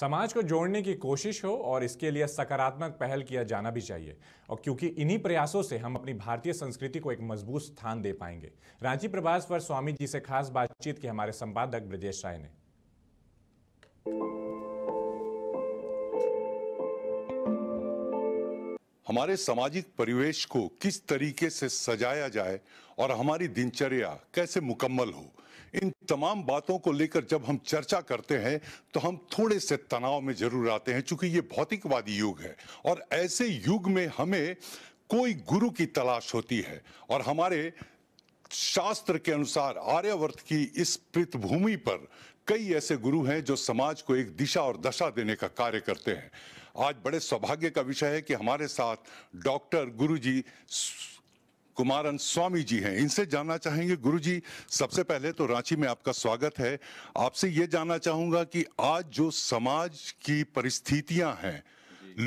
समाज को जोड़ने की कोशिश हो और इसके लिए सकारात्मक पहल किया जाना भी चाहिए और क्योंकि इन्हीं प्रयासों से हम अपनी भारतीय संस्कृति को एक मजबूत स्थान दे पाएंगे रांची प्रवास पर स्वामी जी से खास बातचीत की हमारे संपादक ब्रजेश राय ने हमारे सामाजिक परिवेश को किस तरीके से सजाया जाए और हमारी दिनचर्या कैसे मुकम्मल हो तमाम बातों को लेकर जब हम चर्चा करते हैं तो हम थोड़े से तनाव में जरूर आते हैं चूंकि ये भौतिकवादी युग है और ऐसे युग में हमें कोई गुरु की तलाश होती है और हमारे शास्त्र के अनुसार आर्यवर्त की इस पृथ्वभूमि पर कई ऐसे गुरु हैं जो समाज को एक दिशा और दशा देने का कार्य करते हैं आज बड़े सौभाग्य का विषय है कि हमारे साथ डॉक्टर गुरुजी कुमारन स्वामी जी हैं इनसे जानना चाहेंगे गुरु जी सबसे पहले तो रांची में आपका स्वागत है आपसे ये जानना चाहूंगा कि आज जो समाज की परिस्थितियां हैं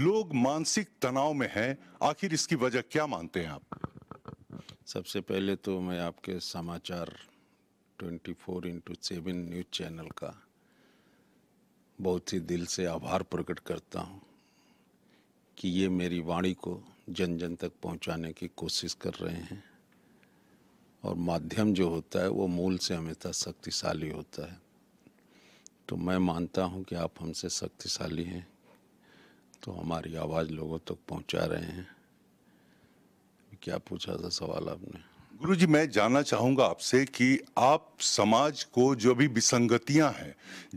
लोग मानसिक तनाव में हैं आखिर इसकी वजह क्या मानते हैं आप सबसे पहले तो मैं आपके समाचार 24 four into seven news channel का बहुत ही दिल से आभार प्रकट करता हूँ कि ये मेरी वाणी को जन जन तक पहुंचाने की कोशिश कर रहे हैं और माध्यम जो होता है वो मूल से हमेशा शक्तिशाली होता है तो मैं मानता हूं कि आप हमसे शक्तिशाली हैं तो हमारी आवाज़ लोगों तक पहुंचा रहे हैं क्या पूछा था सवाल आपने गुरु जी मैं जानना चाहूंगा आपसे कि आप समाज को जो भी विसंगतियां हैं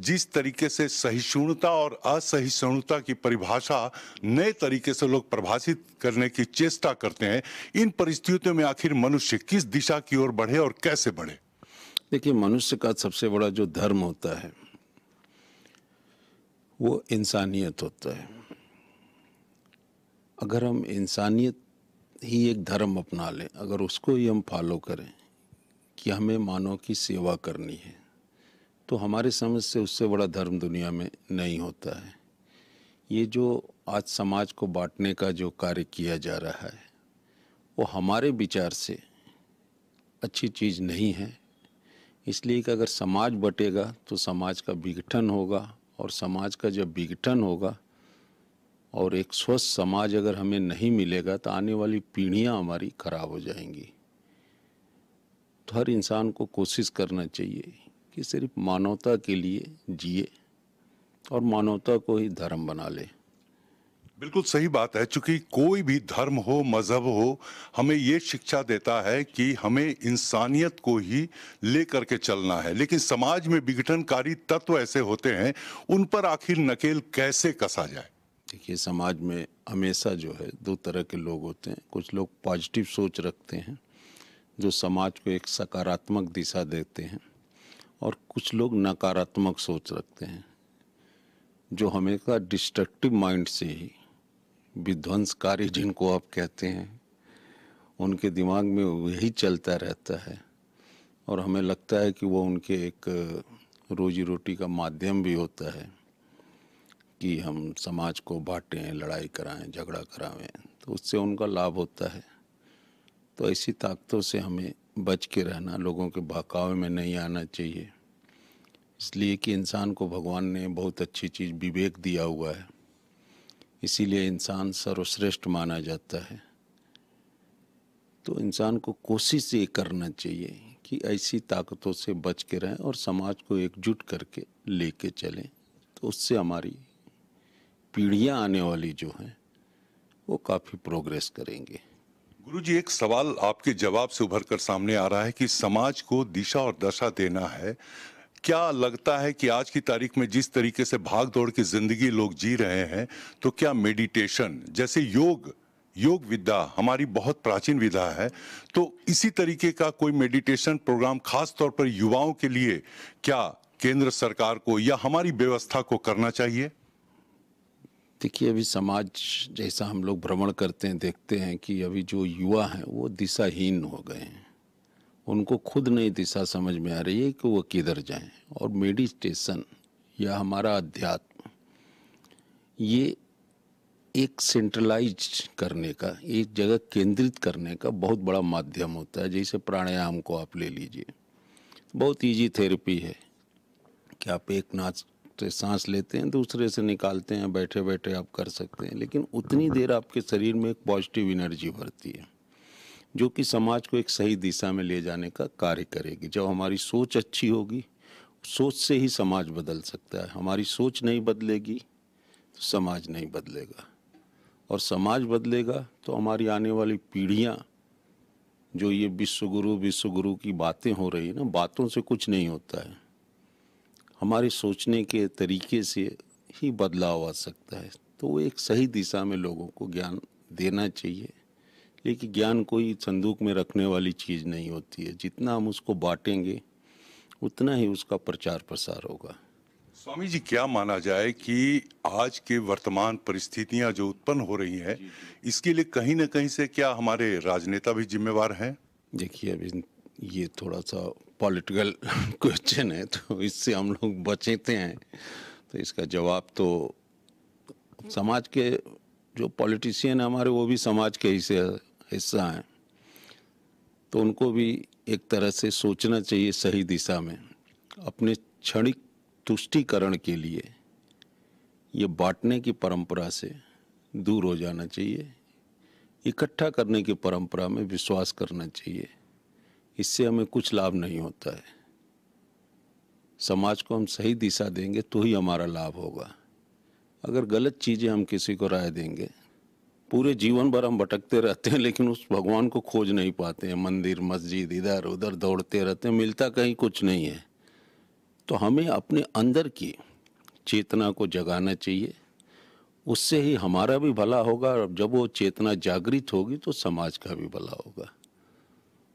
जिस तरीके से सहिष्णुता और असहिष्णुता की परिभाषा नए तरीके से लोग परिभाषित करने की चेष्टा करते हैं इन परिस्थितियों में आखिर मनुष्य किस दिशा की ओर बढ़े और कैसे बढ़े देखिए मनुष्य का सबसे बड़ा जो धर्म होता है वो इंसानियत होता है अगर हम इंसानियत ही एक धर्म अपना लें अगर उसको ही हम फॉलो करें कि हमें मानव की सेवा करनी है तो हमारे समझ से उससे बड़ा धर्म दुनिया में नहीं होता है ये जो आज समाज को बांटने का जो कार्य किया जा रहा है वो हमारे विचार से अच्छी चीज़ नहीं है इसलिए कि अगर समाज बटेगा तो समाज का विघटन होगा और समाज का जब विघटन होगा और एक स्वस्थ समाज अगर हमें नहीं मिलेगा तो आने वाली पीढ़ियाँ हमारी खराब हो जाएंगी तो हर इंसान को कोशिश करना चाहिए कि सिर्फ मानवता के लिए जिए और मानवता को ही धर्म बना ले बिल्कुल सही बात है चूंकि कोई भी धर्म हो मज़हब हो हमें ये शिक्षा देता है कि हमें इंसानियत को ही ले करके चलना है लेकिन समाज में विघटनकारी तत्व ऐसे होते हैं उन पर आखिर नकेल कैसे कसा जाए देखिए समाज में हमेशा जो है दो तरह के लोग होते हैं कुछ लोग पॉजिटिव सोच रखते हैं जो समाज को एक सकारात्मक दिशा देते हैं और कुछ लोग नकारात्मक सोच रखते हैं जो हमेशा डिस्ट्रक्टिव माइंड से ही विध्वंसकारी जिनको आप कहते हैं उनके दिमाग में यही चलता रहता है और हमें लगता है कि वो उनके एक रोजी रोटी का माध्यम भी होता है कि हम समाज को बांटें लड़ाई कराएं झगड़ा कराएं तो उससे उनका लाभ होता है तो ऐसी ताकतों से हमें बच के रहना लोगों के बहकावे में नहीं आना चाहिए इसलिए कि इंसान को भगवान ने बहुत अच्छी चीज़ विवेक दिया हुआ है इसीलिए इंसान सर्वश्रेष्ठ माना जाता है तो इंसान को कोशिश ये करना चाहिए कि ऐसी ताकतों से बच के रहें और समाज को एकजुट करके लेके चलें तो उससे हमारी पीढ़ियां आने वाली जो हैं वो काफ़ी प्रोग्रेस करेंगे गुरु जी एक सवाल आपके जवाब से उभर कर सामने आ रहा है कि समाज को दिशा और दशा देना है क्या लगता है कि आज की तारीख में जिस तरीके से भाग दौड़ की जिंदगी लोग जी रहे हैं तो क्या मेडिटेशन जैसे योग योग विद्या हमारी बहुत प्राचीन विद्या है तो इसी तरीके का कोई मेडिटेशन प्रोग्राम खास तौर पर युवाओं के लिए क्या केंद्र सरकार को या हमारी व्यवस्था को करना चाहिए देखिए अभी समाज जैसा हम लोग भ्रमण करते हैं देखते हैं कि अभी जो युवा हैं वो दिशाहीन हो गए हैं उनको खुद नहीं दिशा समझ में आ रही है कि वो किधर जाएं और मेडिटेशन या हमारा अध्यात्म ये एक सेंट्रलाइज करने का एक जगह केंद्रित करने का बहुत बड़ा माध्यम होता है जैसे प्राणायाम को आप ले लीजिए बहुत इजी थेरेपी है कि आप एक नाच सकते सांस लेते हैं दूसरे से निकालते हैं बैठे बैठे आप कर सकते हैं लेकिन उतनी देर आपके शरीर में एक पॉजिटिव एनर्जी भरती है जो कि समाज को एक सही दिशा में ले जाने का कार्य करेगी जब हमारी सोच अच्छी होगी सोच से ही समाज बदल सकता है हमारी सोच नहीं बदलेगी तो समाज नहीं बदलेगा और समाज बदलेगा तो हमारी आने वाली पीढ़ियाँ जो ये विश्वगुरु विश्वगुरु की बातें हो रही है ना बातों से कुछ नहीं होता है हमारे सोचने के तरीके से ही बदलाव आ सकता है तो वो एक सही दिशा में लोगों को ज्ञान देना चाहिए लेकिन ज्ञान कोई संदूक में रखने वाली चीज़ नहीं होती है जितना हम उसको बांटेंगे उतना ही उसका प्रचार प्रसार होगा स्वामी जी क्या माना जाए कि आज के वर्तमान परिस्थितियां जो उत्पन्न हो रही हैं इसके लिए कहीं ना कहीं से क्या हमारे राजनेता भी जिम्मेवार हैं देखिए अभी ये थोड़ा सा पॉलिटिकल क्वेश्चन है तो इससे हम लोग बचेते हैं तो इसका जवाब तो समाज के जो पॉलिटिशियन हमारे वो भी समाज के हिस्से हिस्सा हैं तो उनको भी एक तरह से सोचना चाहिए सही दिशा में अपने क्षणिक तुष्टिकरण के लिए ये बांटने की परंपरा से दूर हो जाना चाहिए इकट्ठा करने की परंपरा में विश्वास करना चाहिए इससे हमें कुछ लाभ नहीं होता है समाज को हम सही दिशा देंगे तो ही हमारा लाभ होगा अगर गलत चीज़ें हम किसी को राय देंगे पूरे जीवन भर हम भटकते रहते हैं लेकिन उस भगवान को खोज नहीं पाते हैं मंदिर मस्जिद इधर उधर दौड़ते रहते हैं मिलता कहीं कुछ नहीं है तो हमें अपने अंदर की चेतना को जगाना चाहिए उससे ही हमारा भी भला होगा और जब वो चेतना जागृत होगी तो समाज का भी भला होगा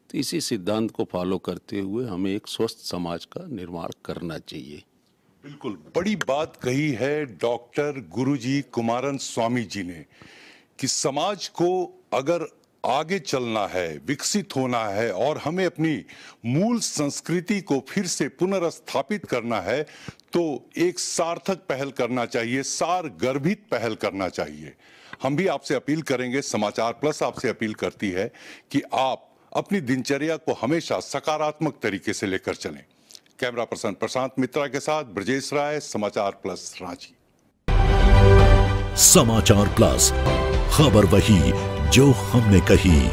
तो इसी सिद्धांत को फॉलो करते हुए हमें एक स्वस्थ समाज का निर्माण करना चाहिए बिल्कुल बड़ी बात कही है डॉक्टर गुरुजी कुमारन स्वामी जी ने कि समाज को अगर आगे चलना है विकसित होना है और हमें अपनी मूल संस्कृति को फिर से पुनर्स्थापित करना है तो एक सार्थक पहल करना चाहिए सार गर्भित पहल करना चाहिए हम भी आपसे अपील करेंगे समाचार प्लस आपसे अपील करती है कि आप अपनी दिनचर्या को हमेशा सकारात्मक तरीके से लेकर चलें कैमरा पर्सन प्रशांत मित्रा के साथ ब्रजेश राय समाचार प्लस रांची समाचार प्लस खबर वही जो हमने कही